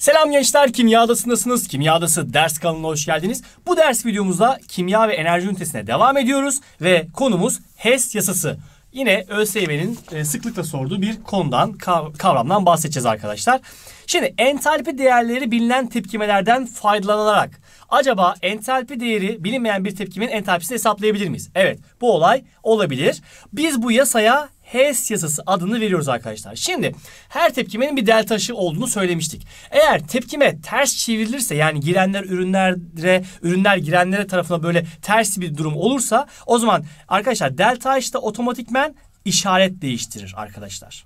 Selam gençler, kimyadasındasınız. Kimyadası ders kanalına hoş geldiniz. Bu ders videomuzda kimya ve enerji ünitesine devam ediyoruz ve konumuz HES yasası. Yine ÖSYM'nin e, sıklıkla sorduğu bir konudan, kavramdan bahsedeceğiz arkadaşlar. Şimdi entalpi değerleri bilinen tepkimelerden faydalanarak acaba entalpi değeri bilinmeyen bir tepkimenin entalpisini hesaplayabilir miyiz? Evet, bu olay olabilir. Biz bu yasaya HES yasası adını veriyoruz arkadaşlar. Şimdi her tepkimenin bir delta aşı olduğunu söylemiştik. Eğer tepkime ters çevrilirse yani girenler ürünlere, ürünler girenlere tarafına böyle ters bir durum olursa o zaman arkadaşlar delta aşı da otomatikmen işaret değiştirir arkadaşlar.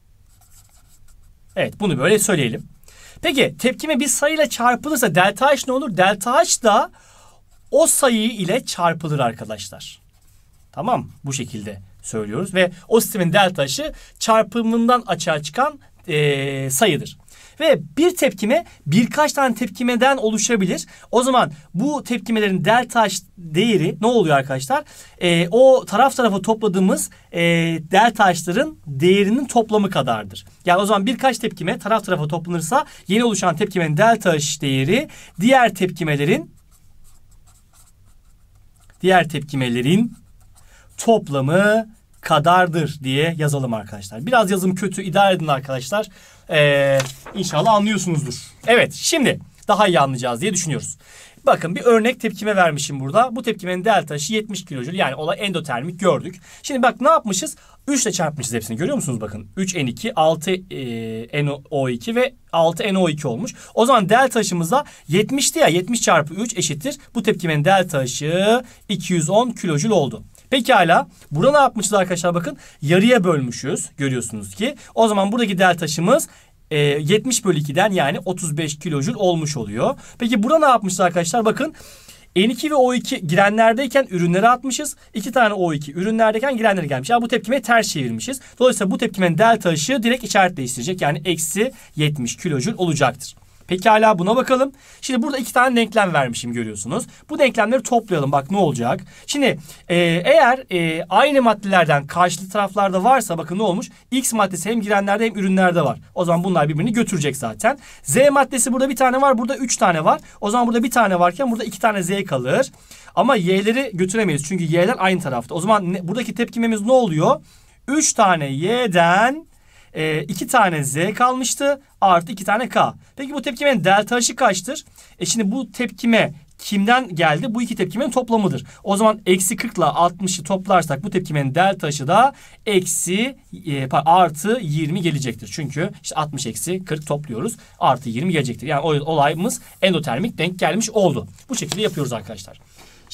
Evet bunu böyle söyleyelim. Peki tepkime bir sayıyla çarpılırsa delta H ne olur? Delta H da o sayı ile çarpılır arkadaşlar. Tamam bu şekilde söylüyoruz ve o sistemin delta aşı çarpımından açığa çıkan e, sayıdır. Ve bir tepkime birkaç tane tepkimeden oluşabilir. O zaman bu tepkimelerin delta değeri ne oluyor arkadaşlar? E, o taraf tarafa topladığımız e, delta açların değerinin toplamı kadardır. Yani o zaman birkaç tepkime taraf tarafa toplanırsa yeni oluşan tepkimenin delta aş değeri diğer tepkimelerin diğer tepkimelerin toplamı kadardır diye yazalım arkadaşlar. Biraz yazım kötü idare edin arkadaşlar. Ee, inşallah anlıyorsunuzdur. Evet şimdi daha iyi anlayacağız diye düşünüyoruz. Bakın bir örnek tepkime vermişim burada. Bu tepkimenin delta'sı 70 kilojül. Yani olay endotermik gördük. Şimdi bak ne yapmışız? 3 ile çarpmışız hepsini. Görüyor musunuz bakın? 3 N2, 6 e, NO2 ve 6 NO2 olmuş. O zaman delta da 70'ti ya. 70 çarpı 3 eşittir. Bu tepkimenin delta aşı 210 kilojül oldu. Pekala. Burada ne yapmışız arkadaşlar bakın. Yarıya bölmüşüz. Görüyorsunuz ki. O zaman buradaki del taşımız e, 70 bölü 2'den yani 35 kilojül olmuş oluyor. Peki burada ne yapmışız arkadaşlar? Bakın N2 ve O2 girenlerdeyken ürünleri atmışız. İki tane O2 ürünlerdeyken girenlere gelmiş. Yani bu tepkime ters çevirmişiz. Dolayısıyla bu tepkimenin delta ışığı direkt işaret değiştirecek. Yani eksi 70 kilojül olacaktır. Pekala buna bakalım. Şimdi burada iki tane denklem vermişim görüyorsunuz. Bu denklemleri toplayalım bak ne olacak. Şimdi e, eğer e, aynı maddelerden karşılıklı taraflarda varsa bakın ne olmuş? X maddesi hem girenlerde hem ürünlerde var. O zaman bunlar birbirini götürecek zaten. Z maddesi burada bir tane var burada üç tane var. O zaman burada bir tane varken burada iki tane Z kalır. Ama Y'leri götüremeyiz çünkü Y'ler aynı tarafta. O zaman ne, buradaki tepkimemiz ne oluyor? Üç tane Y'den e, ee, 2 tane z kalmıştı artı iki tane k. Peki bu tepkimenin delta h'ı kaçtır? E şimdi bu tepkime kimden geldi? Bu iki tepkimenin toplamıdır. O zaman eksi 40 ile 60'ı toplarsak bu tepkimenin delta h'ı da eksi e, artı 20 gelecektir. Çünkü işte 60 eksi 40 topluyoruz. Artı 20 gelecektir. Yani olayımız endotermik denk gelmiş oldu. Bu şekilde yapıyoruz arkadaşlar.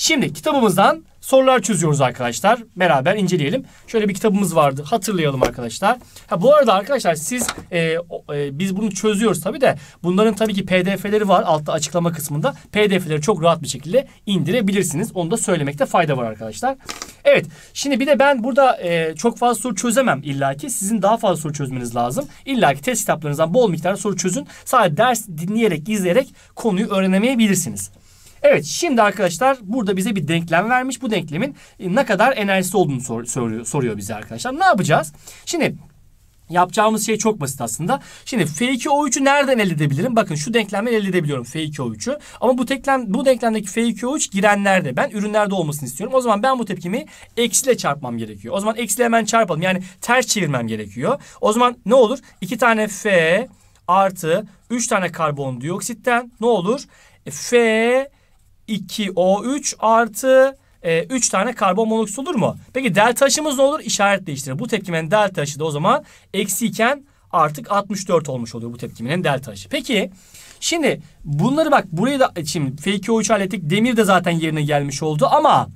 Şimdi kitabımızdan sorular çözüyoruz arkadaşlar. Beraber inceleyelim. Şöyle bir kitabımız vardı. Hatırlayalım arkadaşlar. Ha, bu arada arkadaşlar siz e, e, biz bunu çözüyoruz tabii de bunların tabii ki pdf'leri var altta açıklama kısmında. Pdf'leri çok rahat bir şekilde indirebilirsiniz. Onu da söylemekte fayda var arkadaşlar. Evet şimdi bir de ben burada e, çok fazla soru çözemem illaki. Sizin daha fazla soru çözmeniz lazım. İllaki test kitaplarınızdan bol miktarda soru çözün. Sadece ders dinleyerek izleyerek konuyu öğrenemeyebilirsiniz. Evet şimdi arkadaşlar burada bize bir denklem vermiş. Bu denklemin e, ne kadar enerjisi olduğunu sor, soruyor, soruyor bize arkadaşlar. Ne yapacağız? Şimdi Yapacağımız şey çok basit aslında. Şimdi F2O3'ü nereden elde edebilirim? Bakın şu denklemden elde edebiliyorum F2O3'ü. Ama bu denklem bu denklemdeki F2O3 girenlerde ben ürünlerde olmasını istiyorum. O zaman ben bu tepkimi eksiyle çarpmam gerekiyor. O zaman eksiyle hemen çarpalım. Yani ters çevirmem gerekiyor. O zaman ne olur? 2 tane F artı 3 tane karbondioksitten ne olur? F 2O3 artı e, 3 tane karbon monoksit olur mu? Peki delta H'ımız ne olur? İşaret değiştirir. Bu tepkimenin delta H'ı da o zaman eksi iken artık 64 olmuş oluyor bu tepkimenin delta H'ı. Peki şimdi bunları bak burayı da şimdi F2O3 hallettik. Demir de zaten yerine gelmiş oldu ama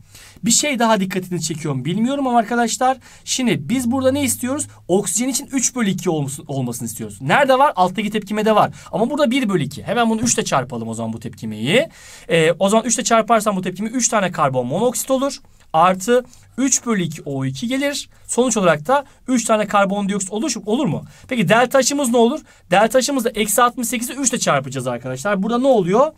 bir şey daha dikkatini çekiyorum. Bilmiyorum ama arkadaşlar. Şimdi biz burada ne istiyoruz? Oksijen için 3 bölü 2 olmasını istiyoruz. Nerede var? Alttaki tepkimede var. Ama burada 1 bölü 2. Hemen bunu 3 ile çarpalım o zaman bu tepkimeyi. Ee, o zaman 3 ile çarparsam bu tepkimi 3 tane karbon monoksit olur. Artı 3 bölü 2 O2 gelir. Sonuç olarak da 3 tane karbondioksit olur, olur mu? Peki delta H'ımız ne olur? Delta H'ımız da eksi 68'i 3 ile çarpacağız arkadaşlar. Burada ne oluyor?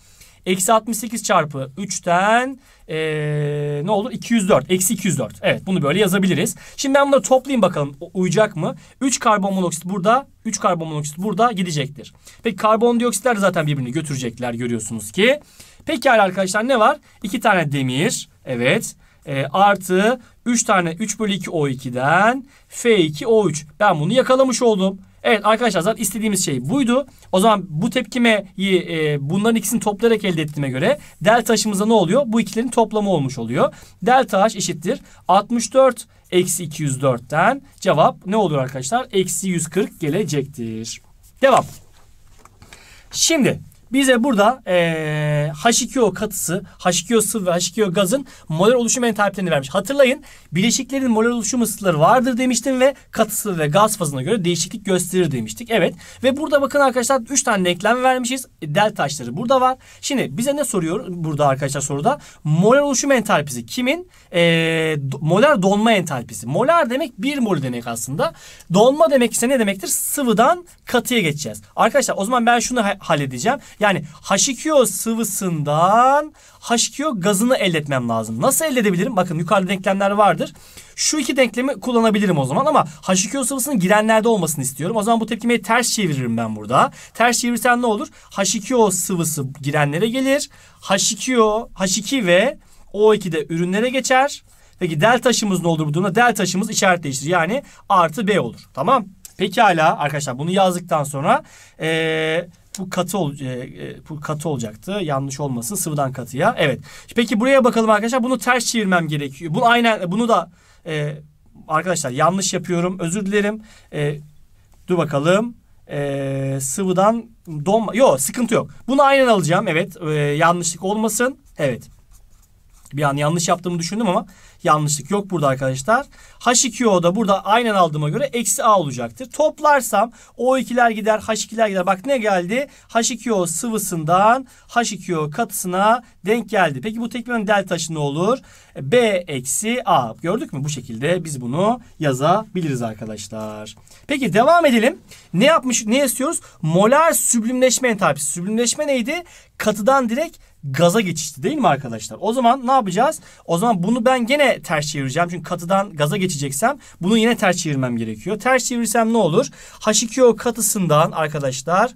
Eksi 68 çarpı 3'ten ee, ne olur? 204. Eksi 204. Evet bunu böyle yazabiliriz. Şimdi ben bunları toplayayım bakalım uyacak mı? 3 karbon monoksit burada. 3 karbon monoksit burada gidecektir. Peki karbondioksitler de zaten birbirini götürecekler görüyorsunuz ki. Peki arkadaşlar ne var? 2 tane demir. Evet. E, artı 3 tane 3 bölü 2 O2'den F2 O3. Ben bunu yakalamış oldum. Evet arkadaşlar zaten istediğimiz şey buydu. O zaman bu tepkimeyi e, bunların ikisini toplayarak elde ettiğime göre delta h'ımıza ne oluyor? Bu ikilerin toplamı olmuş oluyor. Delta h eşittir 64 eksi 204'ten cevap ne oluyor arkadaşlar? Eksi 140 gelecektir. Devam. Şimdi bize burada ee, H2O katısı, H2O sıvı ve H2O gazın molar oluşum entalpilerini vermiş. Hatırlayın bileşiklerin molar oluşum ısıları vardır demiştim ve katısı ve gaz fazına göre değişiklik gösterir demiştik. Evet ve burada bakın arkadaşlar 3 tane denklem vermişiz. Delta H'ları burada var. Şimdi bize ne soruyor burada arkadaşlar soruda? molar oluşum entalpisi kimin? Ee, moler donma entalpisi. Molar demek 1 mol demek aslında. Donma demek ise ne demektir? Sıvıdan katıya geçeceğiz. Arkadaşlar o zaman ben şunu halledeceğim. Yani H2O sıvısından H2O gazını elde etmem lazım. Nasıl elde edebilirim? Bakın yukarıda denklemler vardır. Şu iki denklemi kullanabilirim o zaman ama H2O sıvısının girenlerde olmasını istiyorum. O zaman bu tepkimeyi ters çeviririm ben burada. Ters çevirsem ne olur? H2O sıvısı girenlere gelir. H2O, H2 ve O2 de ürünlere geçer. Peki del taşımız ne olur bu durumda? Del taşımız işaret değiştirir. Yani artı B olur. Tamam. Pekala arkadaşlar bunu yazdıktan sonra ee, bu katı ol, e, e, bu katı olacaktı. Yanlış olmasın sıvıdan katıya. Evet. Peki buraya bakalım arkadaşlar. Bunu ters çevirmem gerekiyor. Bu aynen bunu da e, arkadaşlar yanlış yapıyorum. Özür dilerim. E, dur bakalım. E, sıvıdan donma. Yok sıkıntı yok. Bunu aynen alacağım. Evet. E, yanlışlık olmasın. Evet. Bir an yanlış yaptığımı düşündüm ama yanlışlık yok burada arkadaşlar. H2O da burada aynen aldığıma göre eksi A olacaktır. Toplarsam O2'ler gider H2'ler gider. Bak ne geldi? H2O sıvısından H2O katısına denk geldi. Peki bu tekmenin deltaşı ne olur? B eksi A. Gördük mü? Bu şekilde biz bunu yazabiliriz arkadaşlar. Peki devam edelim. Ne yapmış? Ne istiyoruz? Molar süblimleşme entalpisi. Süblimleşme neydi? Katıdan direkt gaza geçişti değil mi arkadaşlar? O zaman ne yapacağız? O zaman bunu ben gene ters çevireceğim. Çünkü katıdan gaza geçeceksem bunu yine ters çevirmem gerekiyor. Ters çevirsem ne olur? H2O katısından arkadaşlar...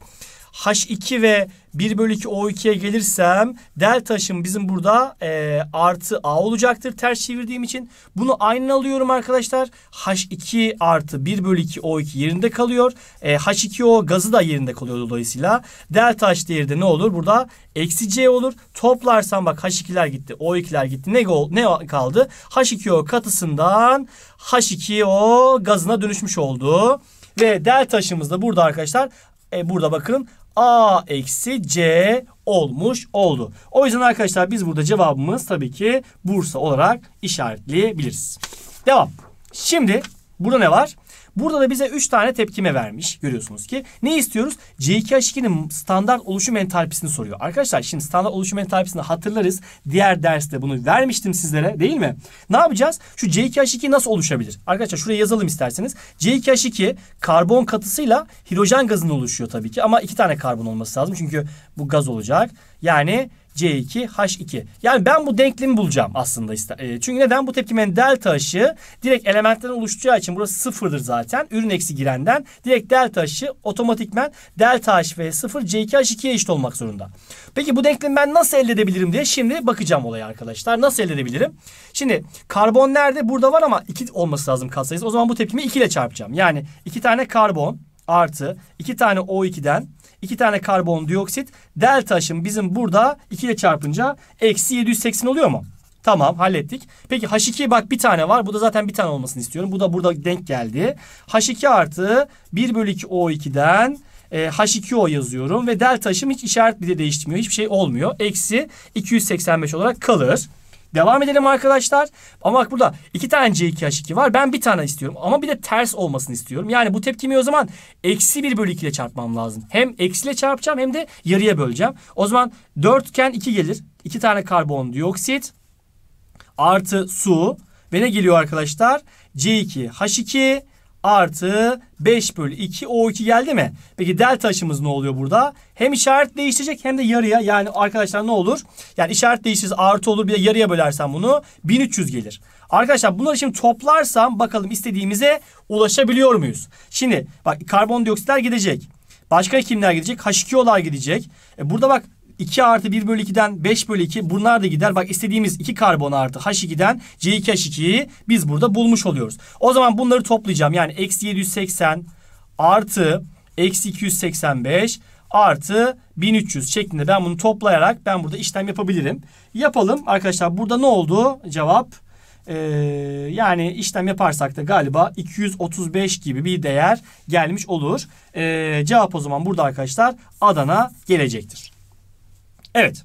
H2 ve 1 bölü 2 O2'ye gelirsem delta H'ım bizim burada e, artı A olacaktır ters çevirdiğim için. Bunu aynı alıyorum arkadaşlar. H2 artı 1 bölü 2 O2 yerinde kalıyor. E, H2O gazı da yerinde kalıyor dolayısıyla. Delta H değeri de ne olur? Burada eksi C olur. Toplarsam bak H2'ler gitti. O2'ler gitti. Ne, ne kaldı? H2O katısından H2O gazına dönüşmüş oldu. Ve delta H'ımız da burada arkadaşlar e, burada bakın A eksi C olmuş oldu. O yüzden arkadaşlar biz burada cevabımız tabii ki Bursa olarak işaretleyebiliriz. Devam. Şimdi burada ne var? Burada da bize 3 tane tepkime vermiş. Görüyorsunuz ki. Ne istiyoruz? C2H2'nin standart oluşum entalpisini soruyor. Arkadaşlar şimdi standart oluşum entalpisini hatırlarız. Diğer derste bunu vermiştim sizlere değil mi? Ne yapacağız? Şu C2H2 nasıl oluşabilir? Arkadaşlar şuraya yazalım isterseniz. C2H2 karbon katısıyla hidrojen gazının oluşuyor tabii ki. Ama iki tane karbon olması lazım. Çünkü bu gaz olacak. Yani C2 H2. Yani ben bu denklemi bulacağım aslında. E, çünkü neden? Bu tepkimenin delta H'ı direkt elementten oluşacağı için burası sıfırdır zaten. Ürün eksi girenden direkt delta H'ı otomatikmen delta H ve sıfır C2 H2'ye eşit olmak zorunda. Peki bu denklemi ben nasıl elde edebilirim diye şimdi bakacağım olaya arkadaşlar. Nasıl elde edebilirim? Şimdi karbon nerede? Burada var ama 2 olması lazım katsayısı. O zaman bu tepkimi 2 ile çarpacağım. Yani 2 tane karbon artı 2 tane O2'den 2 tane karbondioksit. Delta H'ım bizim burada 2 ile çarpınca eksi 780 oluyor mu? Tamam hallettik. Peki H2'ye bak bir tane var. Bu da zaten bir tane olmasını istiyorum. Bu da burada denk geldi. H2 artı 1 bölü 2 O2'den e, H2O yazıyorum. Ve delta H'ım hiç işaret bile değiştirmiyor. Hiçbir şey olmuyor. Eksi 285 olarak kalır. Devam edelim arkadaşlar. Ama bak burada iki tane C2H2 var. Ben bir tane istiyorum. Ama bir de ters olmasını istiyorum. Yani bu tepkimi o zaman eksi 1 bölü 2 ile çarpmam lazım. Hem eksiyle çarpacağım hem de yarıya böleceğim. O zaman 4 iken 2 gelir. 2 tane karbondioksit artı su. Ve ne geliyor arkadaşlar? C2H2 artı 5 bölü 2 O2 geldi mi? Peki delta açımız ne oluyor burada? Hem işaret değişecek hem de yarıya yani arkadaşlar ne olur? Yani işaret değiştirirse artı olur bir de yarıya bölersen bunu 1300 gelir. Arkadaşlar bunları şimdi toplarsam bakalım istediğimize ulaşabiliyor muyuz? Şimdi bak karbondioksitler gidecek. Başka kimler gidecek? H2O'lar gidecek. E burada bak 2 artı 1 bölü 2'den 5 bölü 2 bunlar da gider. Bak istediğimiz 2 karbon artı H2'den C2H2'yi biz burada bulmuş oluyoruz. O zaman bunları toplayacağım. Yani eksi 780 artı eksi 285 artı 1300 şeklinde ben bunu toplayarak ben burada işlem yapabilirim. Yapalım arkadaşlar burada ne oldu cevap? Ee, yani işlem yaparsak da galiba 235 gibi bir değer gelmiş olur. Ee, cevap o zaman burada arkadaşlar Adana gelecektir. Evet.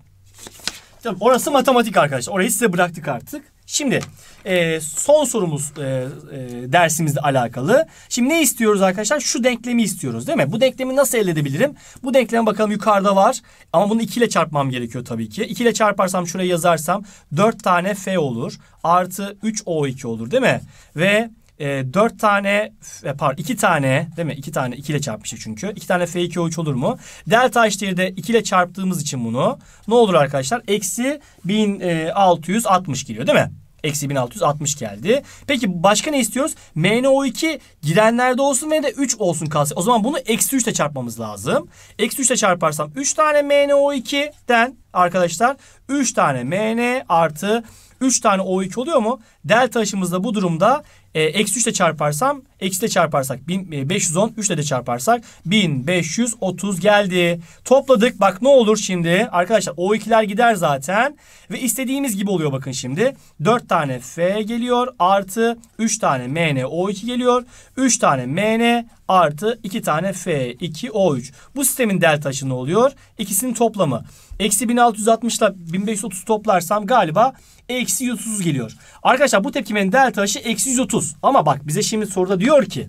Tamam, orası matematik arkadaşlar. Orayı size bıraktık artık. Şimdi e, son sorumuz e, e, dersimizle alakalı. Şimdi ne istiyoruz arkadaşlar? Şu denklemi istiyoruz değil mi? Bu denklemi nasıl elde edebilirim? Bu denklem bakalım yukarıda var. Ama bunu 2 ile çarpmam gerekiyor tabii ki. 2 ile çarparsam şuraya yazarsam 4 tane F olur. Artı 3O2 olur değil mi? Ve e, ee, 4 tane e, pardon 2 tane değil mi? 2 tane 2 ile çarpmışız çünkü. 2 tane F2 o olur mu? Delta eşdeğerde 2 ile çarptığımız için bunu ne olur arkadaşlar? Eksi 1660 e, geliyor değil mi? Eksi 1660 geldi. Peki başka ne istiyoruz? MnO2 gidenlerde olsun ve de 3 olsun kalsın. O zaman bunu eksi 3 ile çarpmamız lazım. Eksi 3 ile çarparsam 3 tane MnO2'den arkadaşlar 3 tane Mn artı 3 tane O2 oluyor mu? Delta aşımızda bu durumda e, eksi 3 ile çarparsam, eksi ile çarparsak 1510, 3 ile de çarparsak 1530 geldi. Topladık. Bak ne olur şimdi? Arkadaşlar O2'ler gider zaten. Ve istediğimiz gibi oluyor bakın şimdi. 4 tane F geliyor artı 3 tane MN O2 geliyor. 3 tane MN artı 2 tane F2O3. Bu sistemin delta aşı ne oluyor? İkisinin toplamı. Eksi 1660 ile 1530 toplarsam galiba eksi 130 geliyor. Arkadaşlar bu tepkimenin delta delta'sı eksi 130. Ama bak bize şimdi soruda diyor ki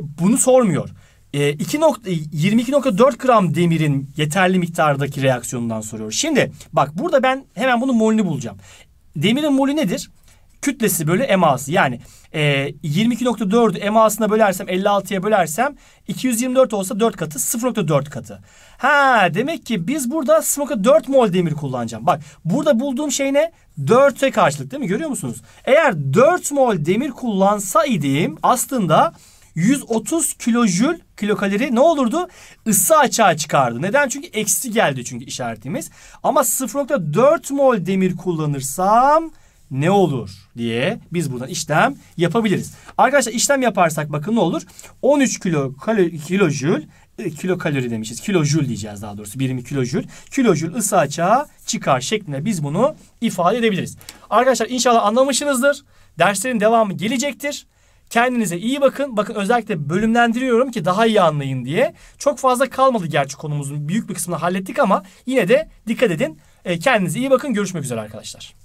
bunu sormuyor. E, 22.4 e, gram demirin yeterli miktardaki reaksiyonundan soruyor. Şimdi bak burada ben hemen bunun molünü bulacağım. Demirin molü nedir? kütlesi bölü eması. Yani e, 22.4'ü emasına bölersem 56'ya bölersem 224 olsa 4 katı 0.4 katı. Ha demek ki biz burada 0.4 mol demir kullanacağım. Bak burada bulduğum şey ne? 4'e karşılık değil mi? Görüyor musunuz? Eğer 4 mol demir kullansaydım aslında 130 kilojül kilokalori ne olurdu? Isı açığa çıkardı. Neden? Çünkü eksi geldi çünkü işaretimiz. Ama 0.4 mol demir kullanırsam ne olur diye biz buradan işlem yapabiliriz. Arkadaşlar işlem yaparsak bakın ne olur? 13 kilo kalori, kilojül e, kilo kalori demişiz. Kilojül diyeceğiz daha doğrusu. Birimi kilojül. Kilojül ısı açığa çıkar şeklinde biz bunu ifade edebiliriz. Arkadaşlar inşallah anlamışsınızdır. Derslerin devamı gelecektir. Kendinize iyi bakın. Bakın özellikle bölümlendiriyorum ki daha iyi anlayın diye. Çok fazla kalmadı gerçi konumuzun büyük bir kısmını hallettik ama yine de dikkat edin. E, kendinize iyi bakın. Görüşmek üzere arkadaşlar.